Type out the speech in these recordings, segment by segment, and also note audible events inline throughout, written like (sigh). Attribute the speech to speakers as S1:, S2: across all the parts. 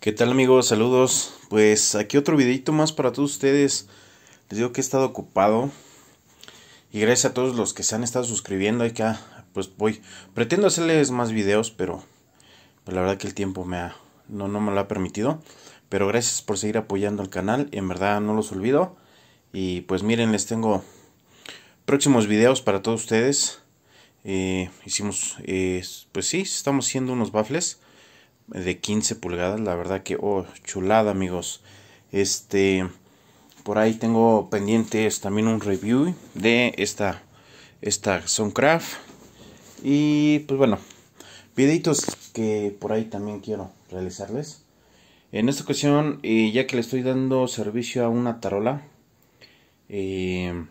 S1: ¿Qué tal amigos? Saludos. Pues aquí otro videito más para todos ustedes. Les digo que he estado ocupado. Y gracias a todos los que se han estado suscribiendo. Y que ah, pues voy. Pretendo hacerles más videos, pero, pues, la verdad que el tiempo me ha, no, me lo ha permitido. Pero gracias por seguir apoyando al canal. En verdad no los olvido. Y pues miren, les tengo próximos videos para todos ustedes. Eh, hicimos, eh, pues sí, estamos haciendo unos baffles de 15 pulgadas. La verdad que, oh, chulada, amigos. Este, por ahí tengo pendientes también un review de esta, esta Soundcraft. Y pues bueno, videitos que por ahí también quiero realizarles. En esta ocasión, eh, ya que le estoy dando servicio a una tarola, eh,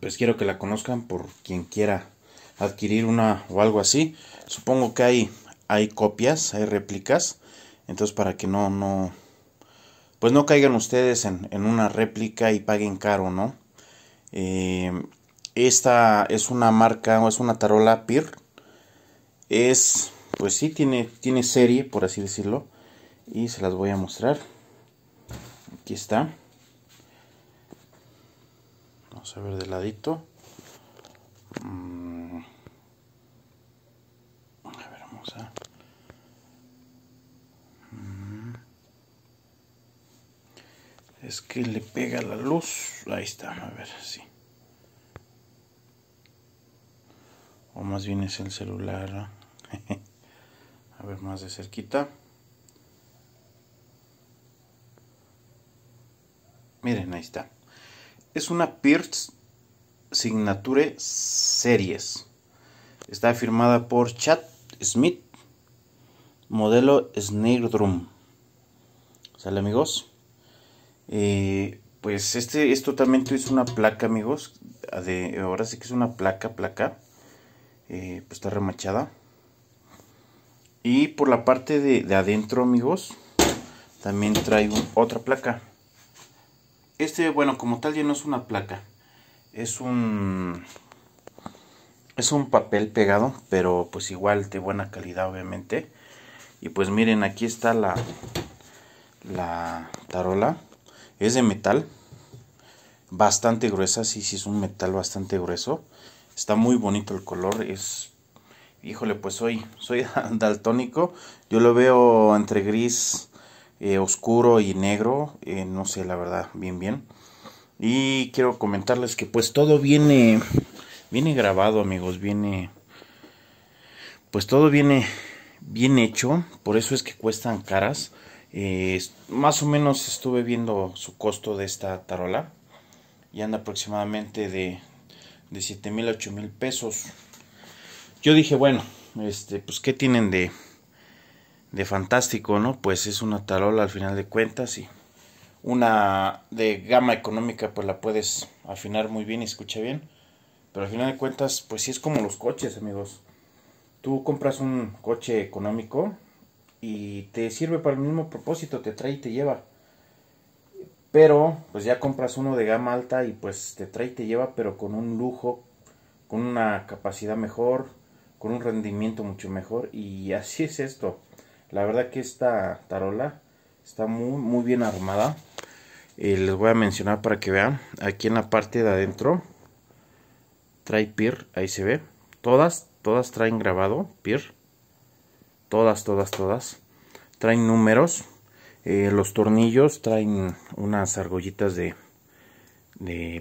S1: pues quiero que la conozcan por quien quiera adquirir una o algo así. Supongo que hay hay copias, hay réplicas. Entonces para que no, no, pues no caigan ustedes en, una réplica y paguen caro, ¿no? Eh, esta es una marca o es una tarola PIR. Es, pues sí, tiene, tiene serie, por así decirlo. Y se las voy a mostrar. Aquí está. Vamos a ver de ladito. que le pega la luz. Ahí está, a ver, sí. O más bien es el celular. (laughs) a ver, más de cerquita. Miren, ahí está. Es una Pierce Signature Series. Está firmada por Chad Smith. Modelo Snare Drum. ¿Sale amigos? Eh, pues este es totalmente es una placa, amigos. De, ahora sí que es una placa, placa. Eh, pues está remachada. Y por la parte de, adentro, amigos, también trae otra placa. Este, bueno, como tal ya no es una placa. Es un... Es un papel pegado, pero pues igual de buena calidad, obviamente. Y pues miren, aquí está la, la tarola. Es de metal. Bastante gruesa, sí, sí, es un metal bastante grueso. Está muy bonito el color. Es. Híjole, pues soy, (laughs) soy daltónico. Yo lo veo entre gris eh, oscuro y negro. Eh, no sé, la verdad, bien, bien. Y quiero comentarles que pues todo viene. Viene grabado, amigos. Viene. Pues todo viene bien hecho. Por eso es que cuestan caras eh, más o menos estuve viendo su costo de esta tarola y anda aproximadamente de, de 7 mil a 8 mil pesos. Yo dije, bueno, este, pues qué tienen de, de fantástico, ¿no? Pues es una tarola al final de cuentas y una de gama económica pues la puedes afinar muy bien y escucha bien. Pero al final de cuentas pues si es como los coches amigos. Tú compras un coche económico y te sirve para el mismo propósito, te trae y te lleva. Pero pues ya compras uno de gama alta y pues te trae y te lleva, pero con un lujo, con una capacidad mejor, con un rendimiento mucho mejor y así es esto. La verdad que esta tarola está muy muy bien armada. Eh, les voy a mencionar para que vean. Aquí en la parte de adentro trae pier ahí se ve. Todas, todas traen grabado PIR todas, todas, todas. Traen números. Eh, los tornillos traen unas argollitas de,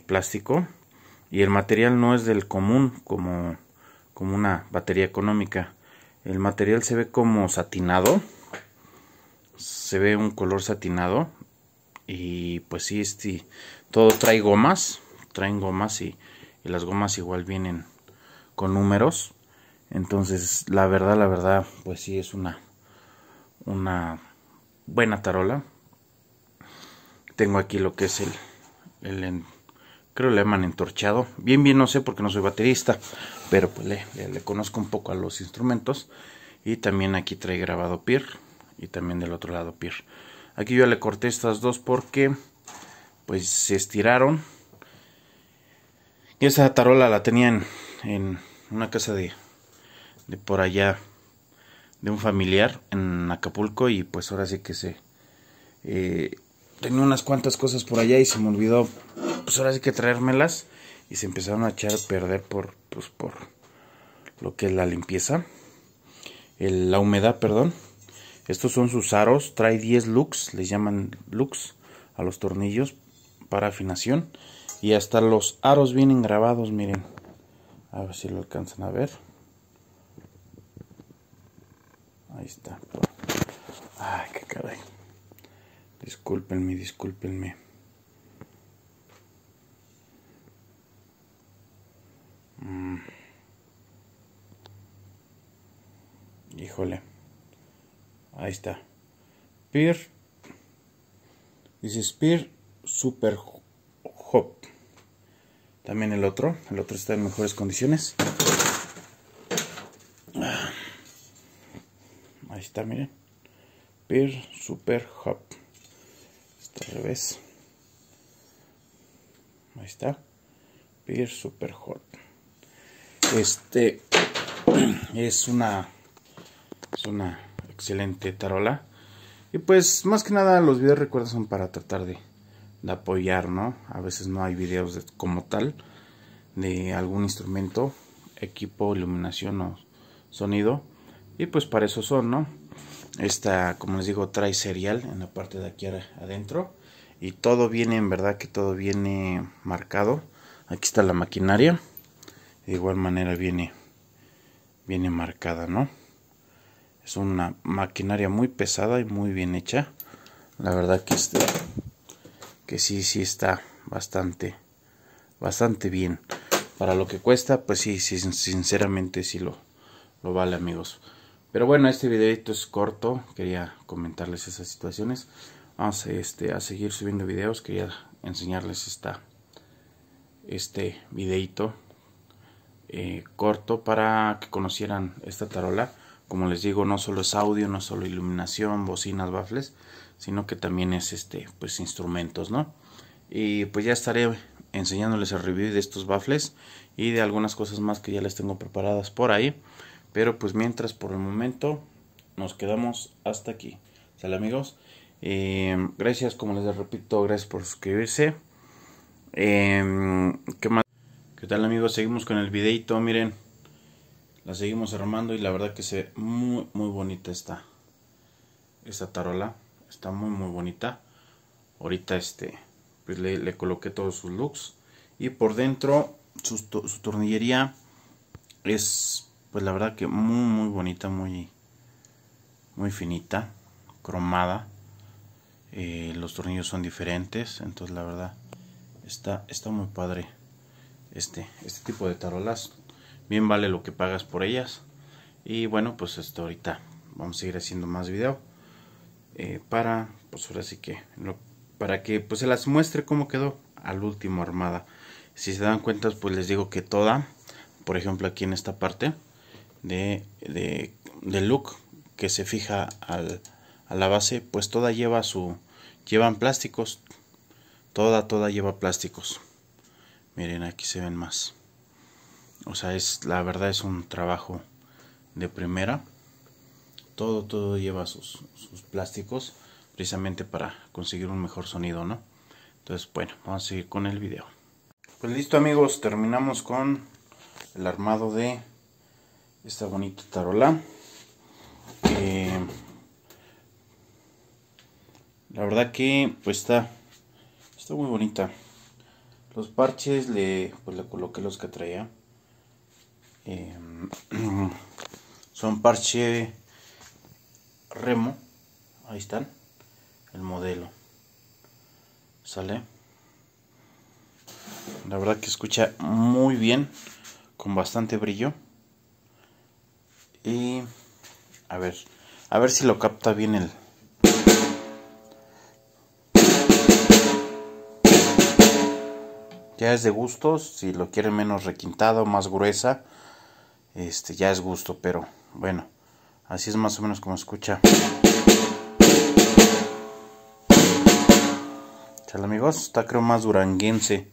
S1: plástico. Y el material no es del común, como, como una batería económica. El material se ve como satinado. Se ve un color satinado. Y pues sí, este, todo trae gomas. Traen gomas y las gomas igual vienen con números entonces, la verdad, la verdad, pues sí es una, una buena tarola. Tengo aquí lo que es el, el creo le llaman entorchado. Bien, bien, no sé porque no soy baterista, pero pues le, le conozco un poco a los instrumentos. Y también aquí trae grabado Pier y también del otro lado Pier. Aquí yo le corté estas dos porque pues se estiraron. Y esa tarola la tenían en una casa de de por allá de un familiar en Acapulco y pues ahora sí que se... Eh, tenía unas cuantas cosas por allá y se me olvidó pues ahora sí que traérmelas y se empezaron a echar a perder por pues por lo que es la limpieza la humedad perdón estos son sus aros trae 10 lux les llaman lux a los tornillos para afinación y hasta los aros vienen grabados miren a ver si lo alcanzan a ver Ahí está. Ay, qué caray. disculpenme disculpenme mm. Híjole. Ahí está. Peer. Dice Peer Super Hop. También el otro. El otro está en mejores condiciones. Ahí está, miren. Peer Super Hop, Está al revés. Ahí está. Peer Super Hub. Este (clears throat) es una es una excelente tarola. Y pues más que nada los videos recuerdos son para tratar de, apoyar, ¿no? A veces no hay videos como tal de algún instrumento, equipo, iluminación o sonido y pues para eso son, ¿no? Esta, como les digo, trae cereal en la parte de aquí adentro. Y todo viene, en verdad que todo viene marcado. Aquí está la maquinaria. De igual manera viene, viene marcada, ¿no? Es una maquinaria muy pesada y muy bien hecha. La verdad que, este, que sí, sí está bastante, bastante bien. Para lo que cuesta, pues sí, sí sinceramente sí lo, lo vale amigos. Pero bueno, este videito es corto, quería comentarles esas situaciones. Vamos a, este, a seguir subiendo videos, quería enseñarles está este videito eh, corto para que conocieran esta tarola. Como les digo, no solo es audio, no solo iluminación, bocinas, bafles sino que también es este, pues instrumentos, ¿no? Y pues ya estaré enseñándoles el review de estos baffles y de algunas cosas más que ya les tengo preparadas por ahí. Pero pues mientras por el momento nos quedamos hasta aquí. Sale amigos. Eh, gracias, como les repito, gracias por suscribirse. Em, ¿Qué más? ¿Qué tal amigos? Seguimos con el videito, miren. La seguimos armando y la verdad que se ve muy muy bonita esta. Esta tarola. Está muy muy bonita. Ahorita este. Pues le, coloqué todos sus looks. Y por dentro. Su, su tornillería. Es pues la verdad que muy muy bonita, muy muy finita, cromada. Eh, los tornillos son diferentes, entonces la verdad está está muy padre este este tipo de tarolas. Bien vale lo que pagas por ellas. Y bueno, pues hasta ahorita vamos a seguir haciendo más video eh, para pues ahora sí que para que pues se las muestre cómo quedó al último armada. Si se dan cuenta, pues les digo que toda, por ejemplo, aquí en esta parte de, de, look que se fija al, a la base, pues toda lleva su, llevan plásticos, toda, toda lleva plásticos. Miren, aquí se ven más. O sea, es, la verdad es un trabajo de primera. Todo, todo lleva sus, sus plásticos, precisamente para conseguir un mejor sonido, ¿no? Entonces, bueno, vamos a seguir con el video. Pues listo amigos, terminamos con el armado de esta bonita tarola. Eh, la verdad que pues está, está muy bonita. Los parches le, pues le coloqué los que traía. Eh, (clears throat) son parche remo. Ahí están. El modelo. Sale. La verdad que escucha muy bien. Con bastante brillo. Y a ver, a ver si lo capta bien el Ya es de gusto si lo quieren menos requintado, más gruesa, este ya es gusto, pero bueno, así es más o menos como escucha. Chale amigos, está creo más duranguense.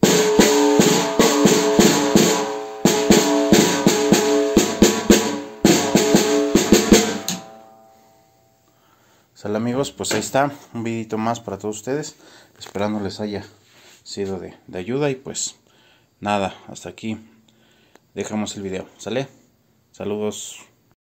S1: Sal amigos, pues ahí está, un vidito más para todos ustedes, esperando les haya sido de, de ayuda y pues nada, hasta aquí dejamos el video, ¿sale? Saludos.